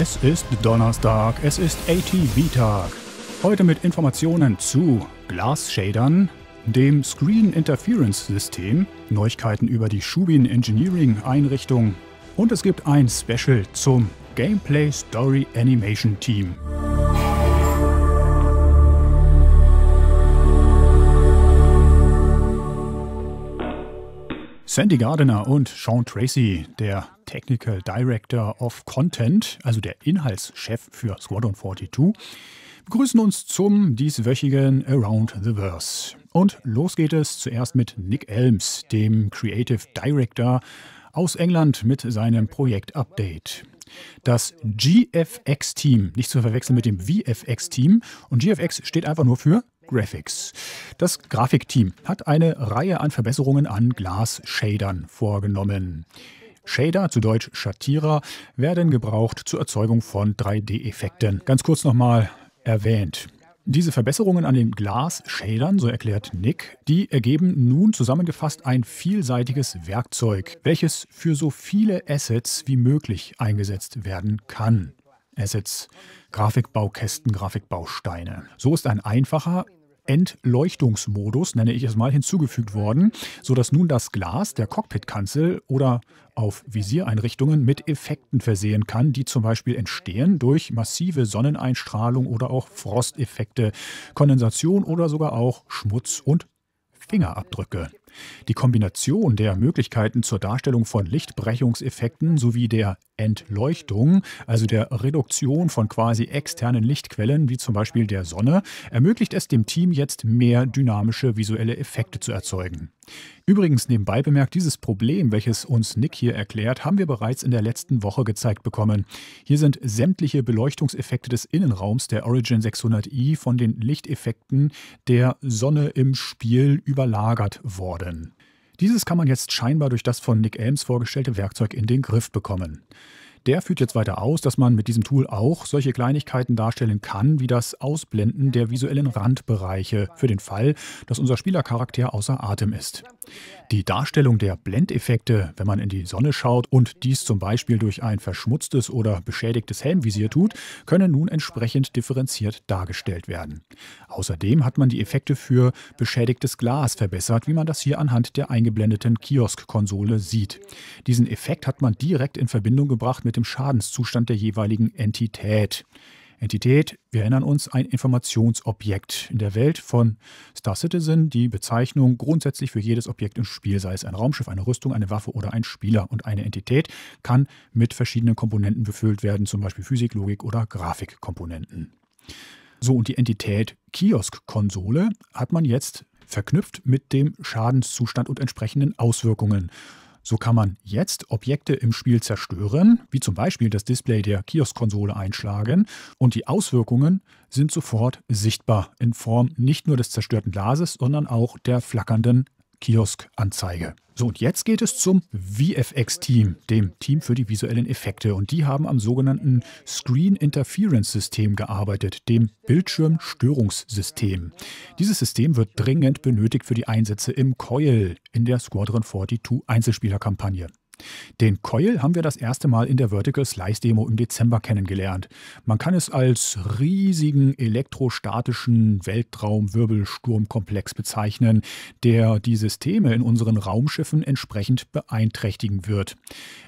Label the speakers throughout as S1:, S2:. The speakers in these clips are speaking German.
S1: Es ist Donnerstag, es ist ATV-Tag. Heute mit Informationen zu Glasshadern, dem Screen Interference System, Neuigkeiten über die Shubin Engineering Einrichtung und es gibt ein Special zum Gameplay Story Animation Team. Sandy Gardiner und Sean Tracy, der Technical Director of Content, also der Inhaltschef für Squadron 42, begrüßen uns zum dieswöchigen Around the Verse. Und los geht es zuerst mit Nick Elms, dem Creative Director aus England mit seinem Projekt Update. Das GFX-Team, nicht zu verwechseln mit dem VFX-Team. Und GFX steht einfach nur für Graphics. Das Grafikteam hat eine Reihe an Verbesserungen an Glas-Shadern vorgenommen. Shader, zu Deutsch Schattierer, werden gebraucht zur Erzeugung von 3D-Effekten. Ganz kurz nochmal erwähnt. Diese Verbesserungen an den Glas-Shadern, so erklärt Nick, die ergeben nun zusammengefasst ein vielseitiges Werkzeug, welches für so viele Assets wie möglich eingesetzt werden kann. Assets, Grafikbaukästen, Grafikbausteine. So ist ein einfacher, Entleuchtungsmodus, nenne ich es mal, hinzugefügt worden, sodass nun das Glas der Cockpitkanzel oder auf Visiereinrichtungen mit Effekten versehen kann, die zum Beispiel entstehen durch massive Sonneneinstrahlung oder auch Frosteffekte, Kondensation oder sogar auch Schmutz und Fingerabdrücke. Die Kombination der Möglichkeiten zur Darstellung von Lichtbrechungseffekten sowie der Entleuchtung, also der Reduktion von quasi externen Lichtquellen wie zum Beispiel der Sonne, ermöglicht es dem Team jetzt mehr dynamische visuelle Effekte zu erzeugen. Übrigens nebenbei bemerkt, dieses Problem, welches uns Nick hier erklärt, haben wir bereits in der letzten Woche gezeigt bekommen. Hier sind sämtliche Beleuchtungseffekte des Innenraums der Origin 600i von den Lichteffekten der Sonne im Spiel überlagert worden. Dieses kann man jetzt scheinbar durch das von Nick Elms vorgestellte Werkzeug in den Griff bekommen. Der führt jetzt weiter aus, dass man mit diesem Tool auch solche Kleinigkeiten darstellen kann, wie das Ausblenden der visuellen Randbereiche für den Fall, dass unser Spielercharakter außer Atem ist. Die Darstellung der Blendeffekte, wenn man in die Sonne schaut und dies zum Beispiel durch ein verschmutztes oder beschädigtes Helmvisier tut, können nun entsprechend differenziert dargestellt werden. Außerdem hat man die Effekte für beschädigtes Glas verbessert, wie man das hier anhand der eingeblendeten Kiosk-Konsole sieht. Diesen Effekt hat man direkt in Verbindung gebracht mit dem Schadenszustand der jeweiligen Entität. Entität, wir erinnern uns, ein Informationsobjekt in der Welt von Star Citizen, die Bezeichnung grundsätzlich für jedes Objekt im Spiel, sei es ein Raumschiff, eine Rüstung, eine Waffe oder ein Spieler. Und eine Entität kann mit verschiedenen Komponenten befüllt werden, zum Beispiel Physik, Logik oder Grafikkomponenten. So, und die Entität Kiosk-Konsole hat man jetzt verknüpft mit dem Schadenszustand und entsprechenden Auswirkungen. So kann man jetzt Objekte im Spiel zerstören, wie zum Beispiel das Display der Kioskkonsole einschlagen, und die Auswirkungen sind sofort sichtbar in Form nicht nur des zerstörten Glases, sondern auch der flackernden Kiosk-Anzeige. So, und jetzt geht es zum VFX-Team, dem Team für die visuellen Effekte. Und die haben am sogenannten Screen Interference System gearbeitet, dem Bildschirmstörungssystem. Dieses System wird dringend benötigt für die Einsätze im Coil in der Squadron 42 Einzelspielerkampagne. Den Coil haben wir das erste Mal in der Vertical Slice Demo im Dezember kennengelernt. Man kann es als riesigen elektrostatischen Weltraumwirbelsturmkomplex bezeichnen, der die Systeme in unseren Raumschiffen entsprechend beeinträchtigen wird.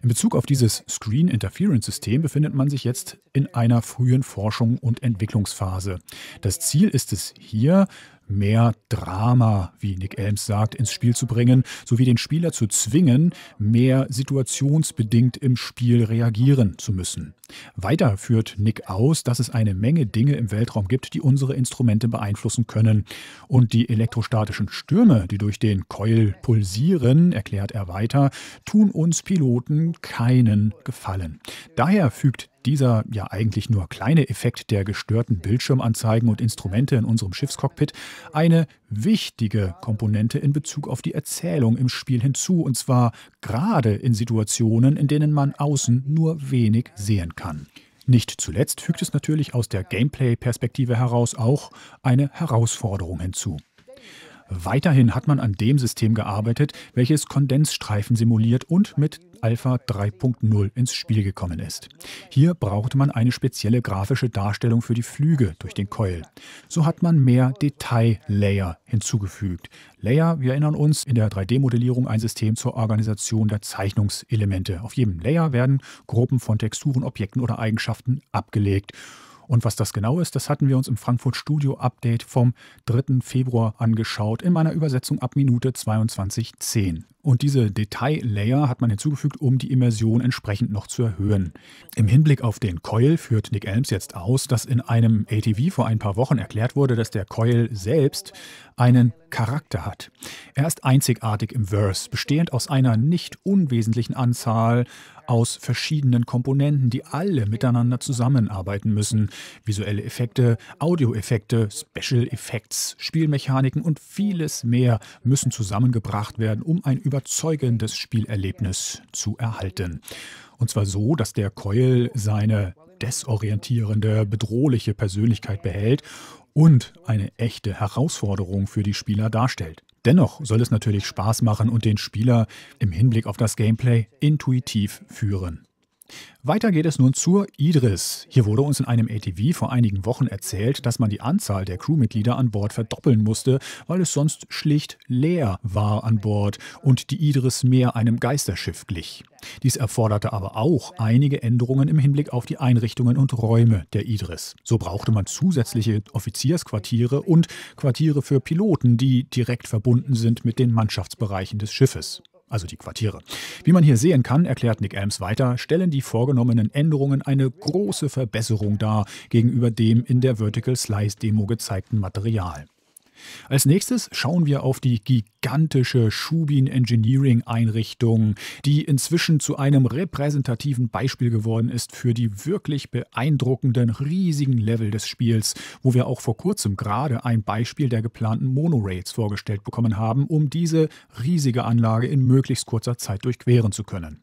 S1: In Bezug auf dieses Screen Interference System befindet man sich jetzt in einer frühen Forschung und Entwicklungsphase. Das Ziel ist es hier, mehr Drama, wie Nick Elms sagt, ins Spiel zu bringen, sowie den Spieler zu zwingen, mehr situationsbedingt im Spiel reagieren zu müssen. Weiter führt Nick aus, dass es eine Menge Dinge im Weltraum gibt, die unsere Instrumente beeinflussen können. Und die elektrostatischen Stürme, die durch den Keul pulsieren, erklärt er weiter, tun uns Piloten keinen Gefallen. Daher fügt dieser ja eigentlich nur kleine Effekt der gestörten Bildschirmanzeigen und Instrumente in unserem Schiffscockpit eine wichtige Komponente in Bezug auf die Erzählung im Spiel hinzu, und zwar gerade in Situationen, in denen man außen nur wenig sehen kann. Nicht zuletzt fügt es natürlich aus der Gameplay-Perspektive heraus auch eine Herausforderung hinzu. Weiterhin hat man an dem System gearbeitet, welches Kondensstreifen simuliert und mit Alpha 3.0 ins Spiel gekommen ist. Hier braucht man eine spezielle grafische Darstellung für die Flüge durch den Coil. So hat man mehr Detail-Layer hinzugefügt. Layer, wir erinnern uns, in der 3D-Modellierung ein System zur Organisation der Zeichnungselemente. Auf jedem Layer werden Gruppen von Texturen, Objekten oder Eigenschaften abgelegt. Und was das genau ist, das hatten wir uns im Frankfurt Studio Update vom 3. Februar angeschaut, in meiner Übersetzung ab Minute 22.10. Und diese Detail-Layer hat man hinzugefügt, um die Immersion entsprechend noch zu erhöhen. Im Hinblick auf den Coil führt Nick Elms jetzt aus, dass in einem ATV vor ein paar Wochen erklärt wurde, dass der Coil selbst einen Charakter hat. Er ist einzigartig im Verse, bestehend aus einer nicht unwesentlichen Anzahl aus verschiedenen Komponenten, die alle miteinander zusammenarbeiten müssen visuelle Effekte, Audioeffekte, Special Effects, Spielmechaniken und vieles mehr müssen zusammengebracht werden, um ein überzeugendes Spielerlebnis zu erhalten. Und zwar so, dass der Coil seine desorientierende, bedrohliche Persönlichkeit behält und eine echte Herausforderung für die Spieler darstellt. Dennoch soll es natürlich Spaß machen und den Spieler im Hinblick auf das Gameplay intuitiv führen. Weiter geht es nun zur Idris. Hier wurde uns in einem ATV vor einigen Wochen erzählt, dass man die Anzahl der Crewmitglieder an Bord verdoppeln musste, weil es sonst schlicht leer war an Bord und die Idris mehr einem Geisterschiff glich. Dies erforderte aber auch einige Änderungen im Hinblick auf die Einrichtungen und Räume der Idris. So brauchte man zusätzliche Offiziersquartiere und Quartiere für Piloten, die direkt verbunden sind mit den Mannschaftsbereichen des Schiffes also die Quartiere. Wie man hier sehen kann, erklärt Nick Elms weiter, stellen die vorgenommenen Änderungen eine große Verbesserung dar gegenüber dem in der Vertical Slice Demo gezeigten Material. Als nächstes schauen wir auf die gigantische Schubin Engineering Einrichtung, die inzwischen zu einem repräsentativen Beispiel geworden ist für die wirklich beeindruckenden riesigen Level des Spiels, wo wir auch vor kurzem gerade ein Beispiel der geplanten Monorails vorgestellt bekommen haben, um diese riesige Anlage in möglichst kurzer Zeit durchqueren zu können.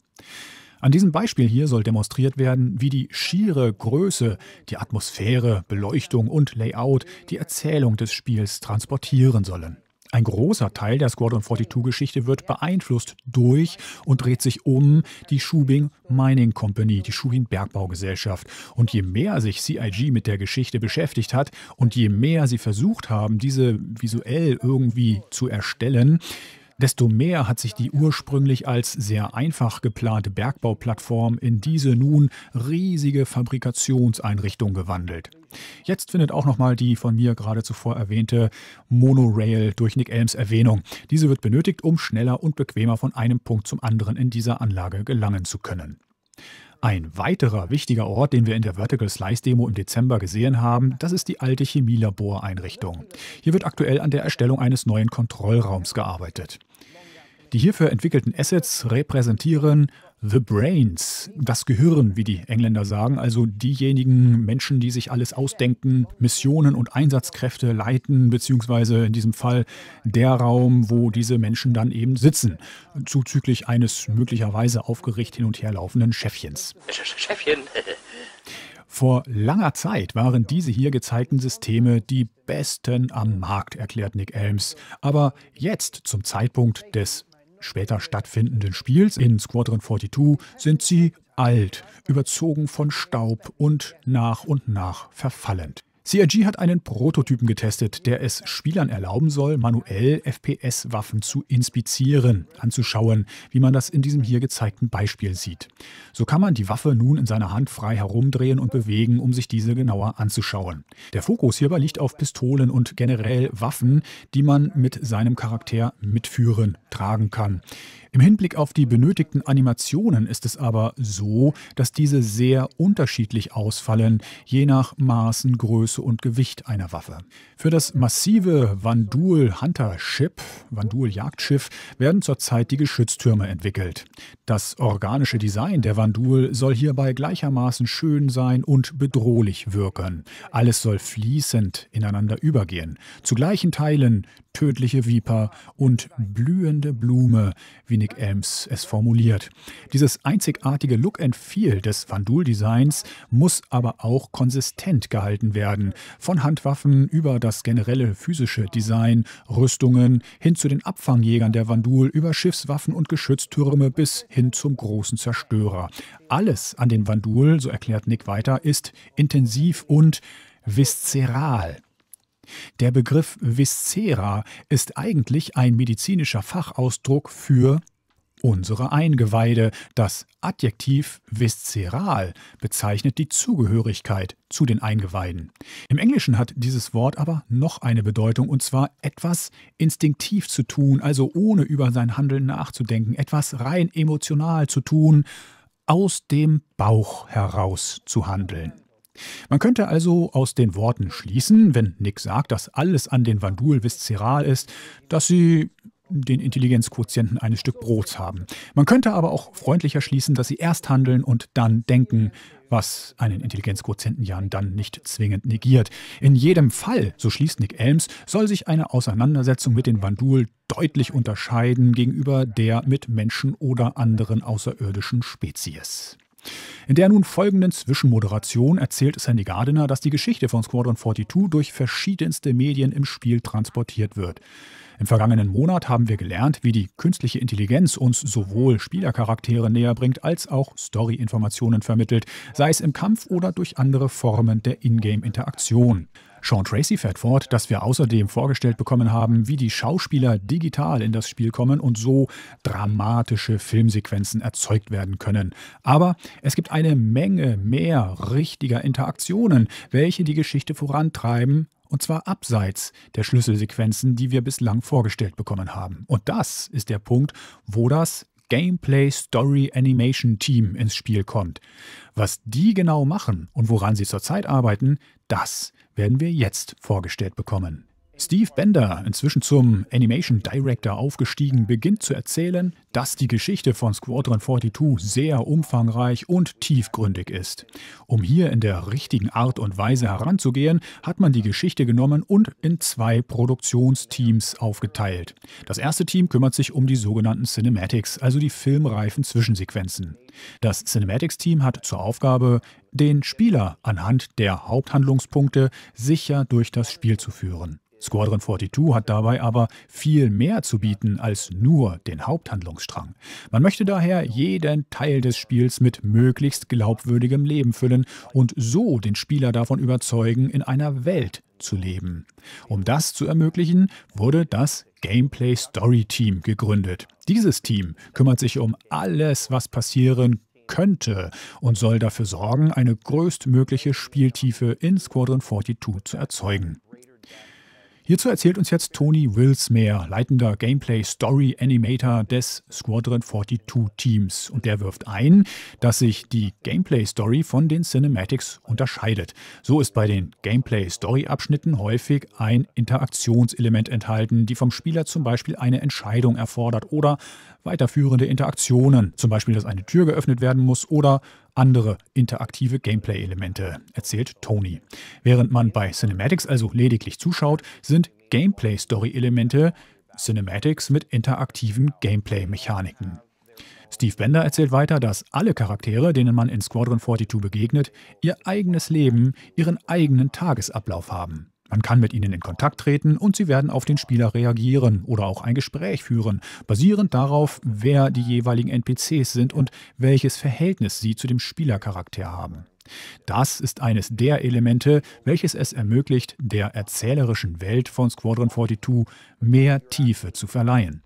S1: An diesem Beispiel hier soll demonstriert werden, wie die schiere Größe, die Atmosphäre, Beleuchtung und Layout die Erzählung des Spiels transportieren sollen. Ein großer Teil der Squadron 42-Geschichte wird beeinflusst durch und dreht sich um die Shubing Mining Company, die Shubing Bergbaugesellschaft. Und je mehr sich CIG mit der Geschichte beschäftigt hat und je mehr sie versucht haben, diese visuell irgendwie zu erstellen, Desto mehr hat sich die ursprünglich als sehr einfach geplante Bergbauplattform in diese nun riesige Fabrikationseinrichtung gewandelt. Jetzt findet auch nochmal die von mir gerade zuvor erwähnte Monorail durch Nick Elms Erwähnung. Diese wird benötigt, um schneller und bequemer von einem Punkt zum anderen in dieser Anlage gelangen zu können. Ein weiterer wichtiger Ort, den wir in der Vertical Slice Demo im Dezember gesehen haben, das ist die alte Chemielaboreinrichtung. Hier wird aktuell an der Erstellung eines neuen Kontrollraums gearbeitet. Die hierfür entwickelten Assets repräsentieren The Brains, das Gehirn, wie die Engländer sagen, also diejenigen Menschen, die sich alles ausdenken, Missionen und Einsatzkräfte leiten, beziehungsweise in diesem Fall der Raum, wo diese Menschen dann eben sitzen, zuzüglich eines möglicherweise aufgeregt hin und her laufenden Chefchens. Chefchen. Vor langer Zeit waren diese hier gezeigten Systeme die besten am Markt, erklärt Nick Elms. Aber jetzt, zum Zeitpunkt des später stattfindenden Spiels in Squadron 42 sind sie alt, überzogen von Staub und nach und nach verfallend. CRG hat einen Prototypen getestet, der es Spielern erlauben soll, manuell FPS-Waffen zu inspizieren, anzuschauen, wie man das in diesem hier gezeigten Beispiel sieht. So kann man die Waffe nun in seiner Hand frei herumdrehen und bewegen, um sich diese genauer anzuschauen. Der Fokus hierbei liegt auf Pistolen und generell Waffen, die man mit seinem Charakter mitführen, tragen kann. Im Hinblick auf die benötigten Animationen ist es aber so, dass diese sehr unterschiedlich ausfallen, je nach Maßen, Größe und Gewicht einer Waffe. Für das massive Vandul Hunter Ship, Vandul Jagdschiff, werden zurzeit die Geschütztürme entwickelt. Das organische Design der Vandul soll hierbei gleichermaßen schön sein und bedrohlich wirken. Alles soll fließend ineinander übergehen. Zu gleichen Teilen tödliche Viper und blühende Blume, wie Nick Elms es formuliert. Dieses einzigartige Look and Feel des Vandul-Designs muss aber auch konsistent gehalten werden. Von Handwaffen über das generelle physische Design, Rüstungen, hin zu den Abfangjägern der Vandul, über Schiffswaffen und Geschütztürme bis hin zum großen Zerstörer. Alles an den Vandul, so erklärt Nick weiter, ist intensiv und viszeral. Der Begriff Viscera ist eigentlich ein medizinischer Fachausdruck für unsere Eingeweide. Das Adjektiv visceral bezeichnet die Zugehörigkeit zu den Eingeweiden. Im Englischen hat dieses Wort aber noch eine Bedeutung, und zwar etwas instinktiv zu tun, also ohne über sein Handeln nachzudenken, etwas rein emotional zu tun, aus dem Bauch heraus zu handeln. Man könnte also aus den Worten schließen, wenn Nick sagt, dass alles an den Vandul viszeral ist, dass sie den Intelligenzquotienten eines Stück Brots haben. Man könnte aber auch freundlicher schließen, dass sie erst handeln und dann denken, was einen Intelligenzquotienten ja dann nicht zwingend negiert. In jedem Fall, so schließt Nick Elms, soll sich eine Auseinandersetzung mit den Vandul deutlich unterscheiden gegenüber der mit Menschen oder anderen außerirdischen Spezies. In der nun folgenden Zwischenmoderation erzählt Sandy Gardiner, dass die Geschichte von Squadron 42 durch verschiedenste Medien im Spiel transportiert wird. Im vergangenen Monat haben wir gelernt, wie die künstliche Intelligenz uns sowohl Spielercharaktere näherbringt als auch Story-Informationen vermittelt, sei es im Kampf oder durch andere Formen der Ingame-Interaktion. Sean Tracy fährt fort, dass wir außerdem vorgestellt bekommen haben, wie die Schauspieler digital in das Spiel kommen und so dramatische Filmsequenzen erzeugt werden können. Aber es gibt eine Menge mehr richtiger Interaktionen, welche die Geschichte vorantreiben und zwar abseits der Schlüsselsequenzen, die wir bislang vorgestellt bekommen haben. Und das ist der Punkt, wo das Gameplay Story Animation Team ins Spiel kommt. Was die genau machen und woran sie zurzeit arbeiten, das ist werden wir jetzt vorgestellt bekommen. Steve Bender, inzwischen zum Animation Director aufgestiegen, beginnt zu erzählen, dass die Geschichte von Squadron 42 sehr umfangreich und tiefgründig ist. Um hier in der richtigen Art und Weise heranzugehen, hat man die Geschichte genommen und in zwei Produktionsteams aufgeteilt. Das erste Team kümmert sich um die sogenannten Cinematics, also die filmreifen Zwischensequenzen. Das Cinematics-Team hat zur Aufgabe, den Spieler anhand der Haupthandlungspunkte sicher durch das Spiel zu führen. Squadron 42 hat dabei aber viel mehr zu bieten als nur den Haupthandlungsstrang. Man möchte daher jeden Teil des Spiels mit möglichst glaubwürdigem Leben füllen und so den Spieler davon überzeugen, in einer Welt zu leben. Um das zu ermöglichen, wurde das Gameplay Story Team gegründet. Dieses Team kümmert sich um alles, was passieren könnte und soll dafür sorgen, eine größtmögliche Spieltiefe in Squadron 42 zu erzeugen. Hierzu erzählt uns jetzt Tony Wilsmeer, leitender Gameplay-Story-Animator des Squadron 42-Teams. Und der wirft ein, dass sich die Gameplay-Story von den Cinematics unterscheidet. So ist bei den Gameplay-Story-Abschnitten häufig ein Interaktionselement enthalten, die vom Spieler zum Beispiel eine Entscheidung erfordert oder weiterführende Interaktionen, zum Beispiel, dass eine Tür geöffnet werden muss oder andere interaktive Gameplay-Elemente, erzählt Tony. Während man bei Cinematics also lediglich zuschaut, sind Gameplay-Story-Elemente Cinematics mit interaktiven Gameplay-Mechaniken. Steve Bender erzählt weiter, dass alle Charaktere, denen man in Squadron 42 begegnet, ihr eigenes Leben, ihren eigenen Tagesablauf haben. Man kann mit ihnen in Kontakt treten und sie werden auf den Spieler reagieren oder auch ein Gespräch führen, basierend darauf, wer die jeweiligen NPCs sind und welches Verhältnis sie zu dem Spielercharakter haben. Das ist eines der Elemente, welches es ermöglicht, der erzählerischen Welt von Squadron 42 mehr Tiefe zu verleihen.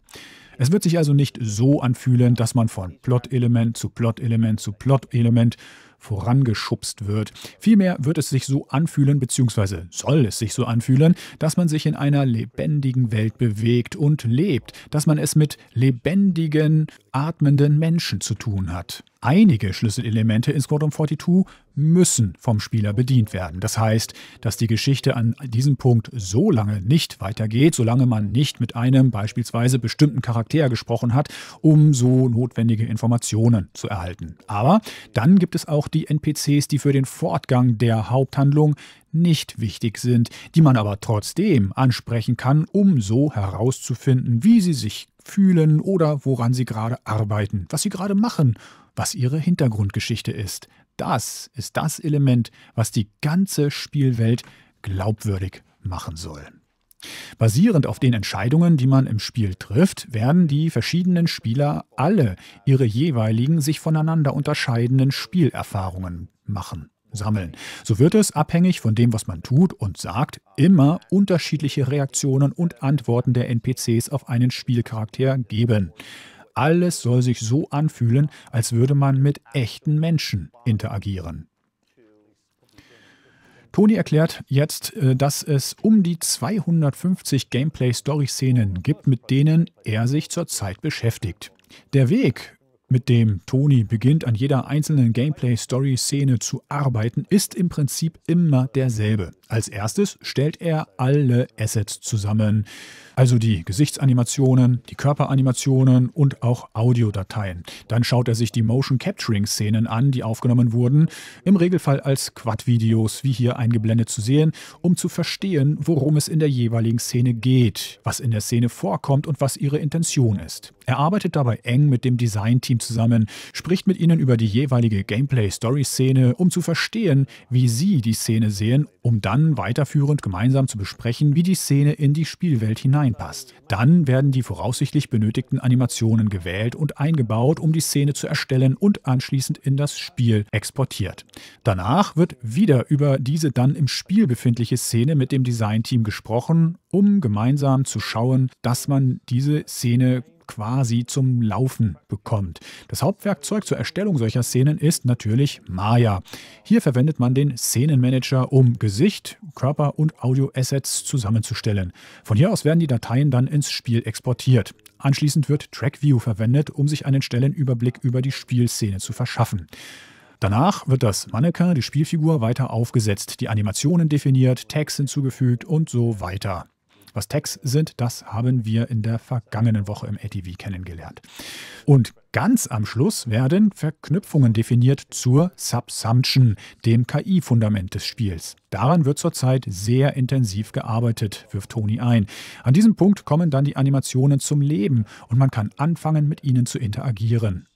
S1: Es wird sich also nicht so anfühlen, dass man von Plot-Element zu Plot-Element zu Plot-Element vorangeschubst wird. Vielmehr wird es sich so anfühlen, beziehungsweise soll es sich so anfühlen, dass man sich in einer lebendigen Welt bewegt und lebt, dass man es mit lebendigen, atmenden Menschen zu tun hat. Einige Schlüsselelemente in Squadron 42 müssen vom Spieler bedient werden. Das heißt, dass die Geschichte an diesem Punkt so lange nicht weitergeht, solange man nicht mit einem beispielsweise bestimmten Charakter gesprochen hat, um so notwendige Informationen zu erhalten. Aber dann gibt es auch die NPCs, die für den Fortgang der Haupthandlung nicht wichtig sind, die man aber trotzdem ansprechen kann, um so herauszufinden, wie sie sich fühlen oder woran sie gerade arbeiten, was sie gerade machen, was ihre Hintergrundgeschichte ist. Das ist das Element, was die ganze Spielwelt glaubwürdig machen soll. Basierend auf den Entscheidungen, die man im Spiel trifft, werden die verschiedenen Spieler alle ihre jeweiligen sich voneinander unterscheidenden Spielerfahrungen machen, sammeln. So wird es, abhängig von dem, was man tut und sagt, immer unterschiedliche Reaktionen und Antworten der NPCs auf einen Spielcharakter geben. Alles soll sich so anfühlen, als würde man mit echten Menschen interagieren. Toni erklärt jetzt, äh, dass es um die 250 Gameplay-Story-Szenen gibt, mit denen er sich zurzeit beschäftigt. Der Weg mit dem Tony beginnt, an jeder einzelnen Gameplay-Story-Szene zu arbeiten, ist im Prinzip immer derselbe. Als erstes stellt er alle Assets zusammen, also die Gesichtsanimationen, die Körperanimationen und auch Audiodateien. Dann schaut er sich die Motion-Capturing-Szenen an, die aufgenommen wurden, im Regelfall als Quad-Videos, wie hier eingeblendet zu sehen, um zu verstehen, worum es in der jeweiligen Szene geht, was in der Szene vorkommt und was ihre Intention ist. Er arbeitet dabei eng mit dem Designteam zusammen, spricht mit ihnen über die jeweilige Gameplay-Story-Szene, um zu verstehen, wie sie die Szene sehen, um dann weiterführend gemeinsam zu besprechen, wie die Szene in die Spielwelt hineinpasst. Dann werden die voraussichtlich benötigten Animationen gewählt und eingebaut, um die Szene zu erstellen und anschließend in das Spiel exportiert. Danach wird wieder über diese dann im Spiel befindliche Szene mit dem Designteam gesprochen, um gemeinsam zu schauen, dass man diese Szene quasi zum Laufen bekommt. Das Hauptwerkzeug zur Erstellung solcher Szenen ist natürlich Maya. Hier verwendet man den Szenenmanager, um Gesicht, Körper und Audio-Assets zusammenzustellen. Von hier aus werden die Dateien dann ins Spiel exportiert. Anschließend wird TrackView verwendet, um sich einen Stellenüberblick über die Spielszene zu verschaffen. Danach wird das Mannequin, die Spielfigur, weiter aufgesetzt, die Animationen definiert, Tags hinzugefügt und so weiter. Was Tags sind, das haben wir in der vergangenen Woche im ATV kennengelernt. Und ganz am Schluss werden Verknüpfungen definiert zur Subsumption, dem KI-Fundament des Spiels. Daran wird zurzeit sehr intensiv gearbeitet, wirft Toni ein. An diesem Punkt kommen dann die Animationen zum Leben und man kann anfangen, mit ihnen zu interagieren.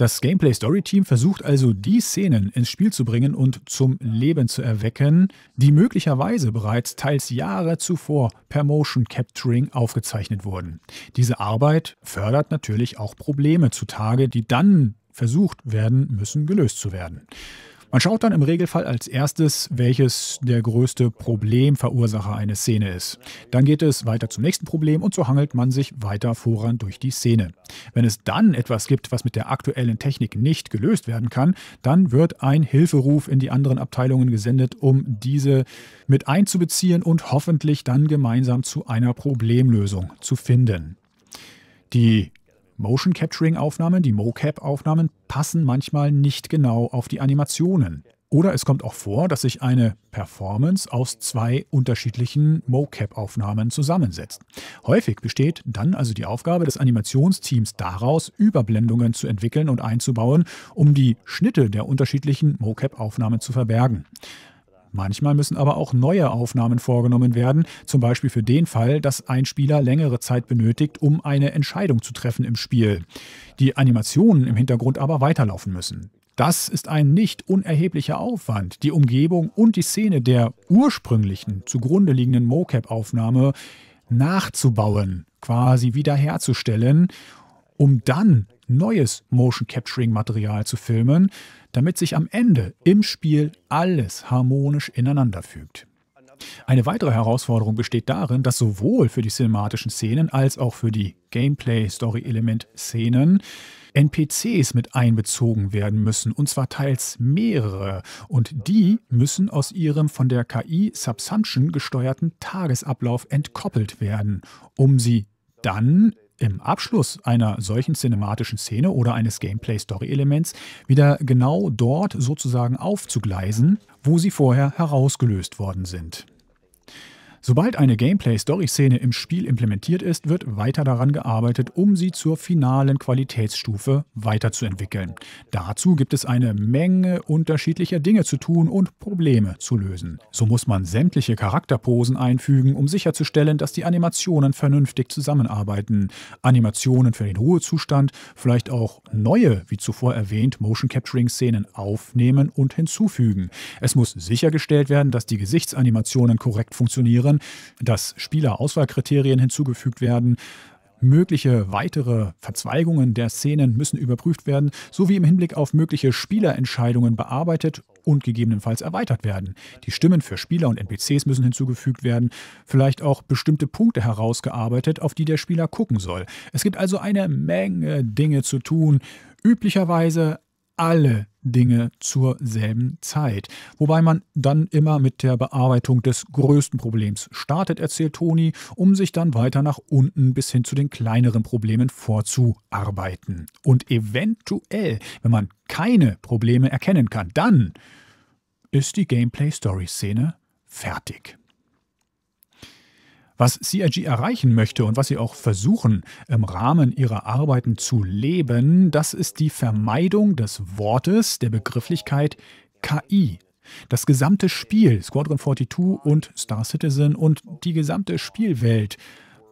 S1: Das Gameplay-Story-Team versucht also, die Szenen ins Spiel zu bringen und zum Leben zu erwecken, die möglicherweise bereits teils Jahre zuvor per Motion Capturing aufgezeichnet wurden. Diese Arbeit fördert natürlich auch Probleme zutage, die dann versucht werden müssen, gelöst zu werden. Man schaut dann im Regelfall als erstes, welches der größte Problemverursacher einer Szene ist. Dann geht es weiter zum nächsten Problem und so hangelt man sich weiter voran durch die Szene. Wenn es dann etwas gibt, was mit der aktuellen Technik nicht gelöst werden kann, dann wird ein Hilferuf in die anderen Abteilungen gesendet, um diese mit einzubeziehen und hoffentlich dann gemeinsam zu einer Problemlösung zu finden. Die Motion Capturing Aufnahmen, die MoCap Aufnahmen, passen manchmal nicht genau auf die Animationen. Oder es kommt auch vor, dass sich eine Performance aus zwei unterschiedlichen MoCap-Aufnahmen zusammensetzt. Häufig besteht dann also die Aufgabe des Animationsteams daraus, Überblendungen zu entwickeln und einzubauen, um die Schnitte der unterschiedlichen MoCap-Aufnahmen zu verbergen. Manchmal müssen aber auch neue Aufnahmen vorgenommen werden, zum Beispiel für den Fall, dass ein Spieler längere Zeit benötigt, um eine Entscheidung zu treffen im Spiel. Die Animationen im Hintergrund aber weiterlaufen müssen. Das ist ein nicht unerheblicher Aufwand. Die Umgebung und die Szene der ursprünglichen, zugrunde liegenden MoCap-Aufnahme nachzubauen, quasi wiederherzustellen, um dann neues Motion Capturing Material zu filmen, damit sich am Ende im Spiel alles harmonisch ineinander fügt. Eine weitere Herausforderung besteht darin, dass sowohl für die cinematischen Szenen als auch für die Gameplay-Story-Element-Szenen NPCs mit einbezogen werden müssen, und zwar teils mehrere. Und die müssen aus ihrem von der KI Subsumption gesteuerten Tagesablauf entkoppelt werden, um sie dann im Abschluss einer solchen cinematischen Szene oder eines Gameplay-Story-Elements wieder genau dort sozusagen aufzugleisen, wo sie vorher herausgelöst worden sind. Sobald eine Gameplay-Story-Szene im Spiel implementiert ist, wird weiter daran gearbeitet, um sie zur finalen Qualitätsstufe weiterzuentwickeln. Dazu gibt es eine Menge unterschiedlicher Dinge zu tun und Probleme zu lösen. So muss man sämtliche Charakterposen einfügen, um sicherzustellen, dass die Animationen vernünftig zusammenarbeiten. Animationen für den Ruhezustand, vielleicht auch neue, wie zuvor erwähnt, Motion-Capturing-Szenen aufnehmen und hinzufügen. Es muss sichergestellt werden, dass die Gesichtsanimationen korrekt funktionieren anderen, dass Spielerauswahlkriterien hinzugefügt werden. Mögliche weitere Verzweigungen der Szenen müssen überprüft werden, sowie im Hinblick auf mögliche Spielerentscheidungen bearbeitet und gegebenenfalls erweitert werden. Die Stimmen für Spieler und NPCs müssen hinzugefügt werden, vielleicht auch bestimmte Punkte herausgearbeitet, auf die der Spieler gucken soll. Es gibt also eine Menge Dinge zu tun. Üblicherweise alle Dinge zur selben Zeit. Wobei man dann immer mit der Bearbeitung des größten Problems startet, erzählt Toni, um sich dann weiter nach unten bis hin zu den kleineren Problemen vorzuarbeiten. Und eventuell, wenn man keine Probleme erkennen kann, dann ist die Gameplay-Story-Szene fertig. Was CIG erreichen möchte und was sie auch versuchen, im Rahmen ihrer Arbeiten zu leben, das ist die Vermeidung des Wortes, der Begrifflichkeit KI das gesamte Spiel, Squadron 42 und Star Citizen und die gesamte Spielwelt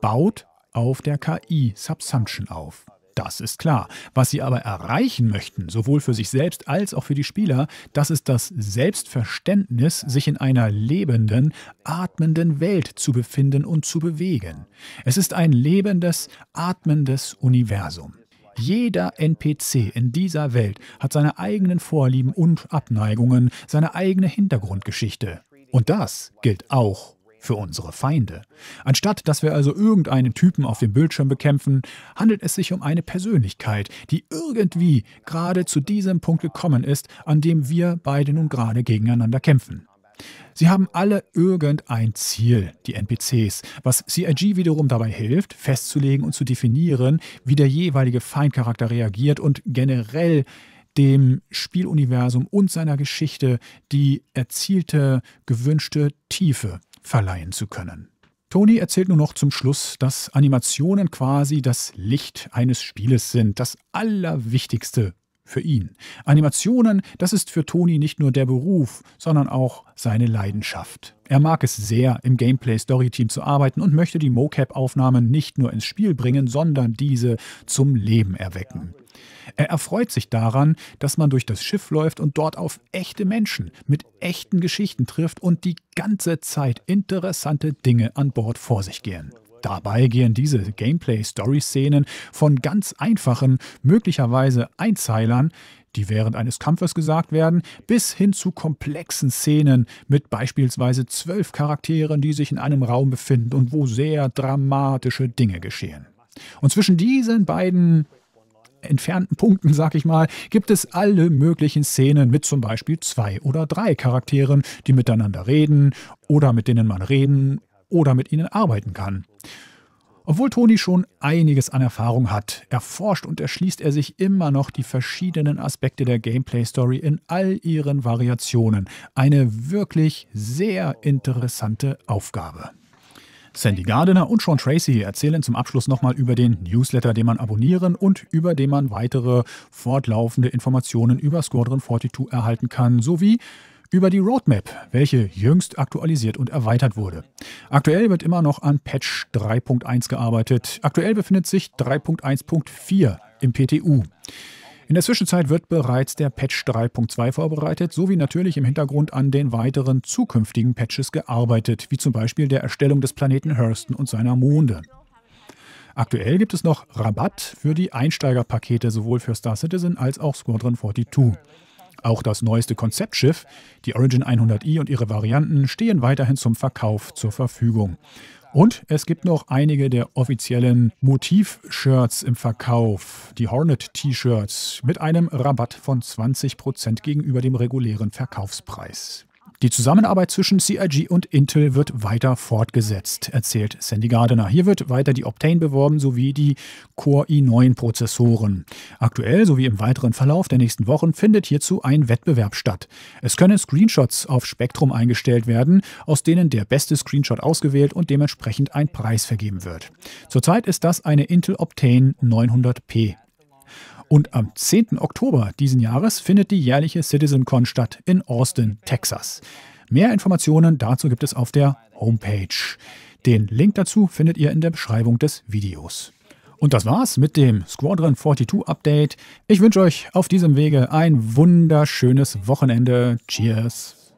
S1: baut auf der KI Subsumption auf. Das ist klar. Was sie aber erreichen möchten, sowohl für sich selbst als auch für die Spieler, das ist das Selbstverständnis, sich in einer lebenden, atmenden Welt zu befinden und zu bewegen. Es ist ein lebendes, atmendes Universum. Jeder NPC in dieser Welt hat seine eigenen Vorlieben und Abneigungen, seine eigene Hintergrundgeschichte. Und das gilt auch für unsere Feinde. Anstatt dass wir also irgendeinen Typen auf dem Bildschirm bekämpfen, handelt es sich um eine Persönlichkeit, die irgendwie gerade zu diesem Punkt gekommen ist, an dem wir beide nun gerade gegeneinander kämpfen. Sie haben alle irgendein Ziel, die NPCs, was CIG wiederum dabei hilft, festzulegen und zu definieren, wie der jeweilige Feindcharakter reagiert und generell dem Spieluniversum und seiner Geschichte die erzielte gewünschte Tiefe verleihen zu können. Tony erzählt nur noch zum Schluss, dass Animationen quasi das Licht eines Spieles sind, das Allerwichtigste für ihn. Animationen, das ist für Toni nicht nur der Beruf, sondern auch seine Leidenschaft. Er mag es sehr, im Gameplay-Story-Team zu arbeiten und möchte die Mocap-Aufnahmen nicht nur ins Spiel bringen, sondern diese zum Leben erwecken. Er erfreut sich daran, dass man durch das Schiff läuft und dort auf echte Menschen mit echten Geschichten trifft und die ganze Zeit interessante Dinge an Bord vor sich gehen. Dabei gehen diese Gameplay-Story-Szenen von ganz einfachen, möglicherweise Einzeilern, die während eines Kampfes gesagt werden, bis hin zu komplexen Szenen mit beispielsweise zwölf Charakteren, die sich in einem Raum befinden und wo sehr dramatische Dinge geschehen. Und zwischen diesen beiden entfernten Punkten, sag ich mal, gibt es alle möglichen Szenen mit zum Beispiel zwei oder drei Charakteren, die miteinander reden oder mit denen man reden oder mit ihnen arbeiten kann. Obwohl Toni schon einiges an Erfahrung hat, erforscht und erschließt er sich immer noch die verschiedenen Aspekte der Gameplay-Story in all ihren Variationen. Eine wirklich sehr interessante Aufgabe. Sandy Gardiner und Sean Tracy erzählen zum Abschluss nochmal über den Newsletter, den man abonnieren und über den man weitere fortlaufende Informationen über Squadron 42 erhalten kann, sowie über die Roadmap, welche jüngst aktualisiert und erweitert wurde. Aktuell wird immer noch an Patch 3.1 gearbeitet. Aktuell befindet sich 3.1.4 im PTU. In der Zwischenzeit wird bereits der Patch 3.2 vorbereitet, sowie natürlich im Hintergrund an den weiteren zukünftigen Patches gearbeitet, wie zum Beispiel der Erstellung des Planeten Hurston und seiner Monde. Aktuell gibt es noch Rabatt für die Einsteigerpakete sowohl für Star Citizen als auch Squadron 42. Auch das neueste Konzeptschiff, die Origin 100i und ihre Varianten, stehen weiterhin zum Verkauf zur Verfügung. Und es gibt noch einige der offiziellen Motiv-Shirts im Verkauf, die Hornet-T-Shirts, mit einem Rabatt von 20% Prozent gegenüber dem regulären Verkaufspreis. Die Zusammenarbeit zwischen CIG und Intel wird weiter fortgesetzt, erzählt Sandy Gardner. Hier wird weiter die Optane beworben sowie die Core i9-Prozessoren. Aktuell sowie im weiteren Verlauf der nächsten Wochen findet hierzu ein Wettbewerb statt. Es können Screenshots auf Spektrum eingestellt werden, aus denen der beste Screenshot ausgewählt und dementsprechend ein Preis vergeben wird. Zurzeit ist das eine Intel Optane 900p und am 10. Oktober diesen Jahres findet die jährliche CitizenCon statt in Austin, Texas. Mehr Informationen dazu gibt es auf der Homepage. Den Link dazu findet ihr in der Beschreibung des Videos. Und das war's mit dem Squadron 42 Update. Ich wünsche euch auf diesem Wege ein wunderschönes Wochenende. Cheers!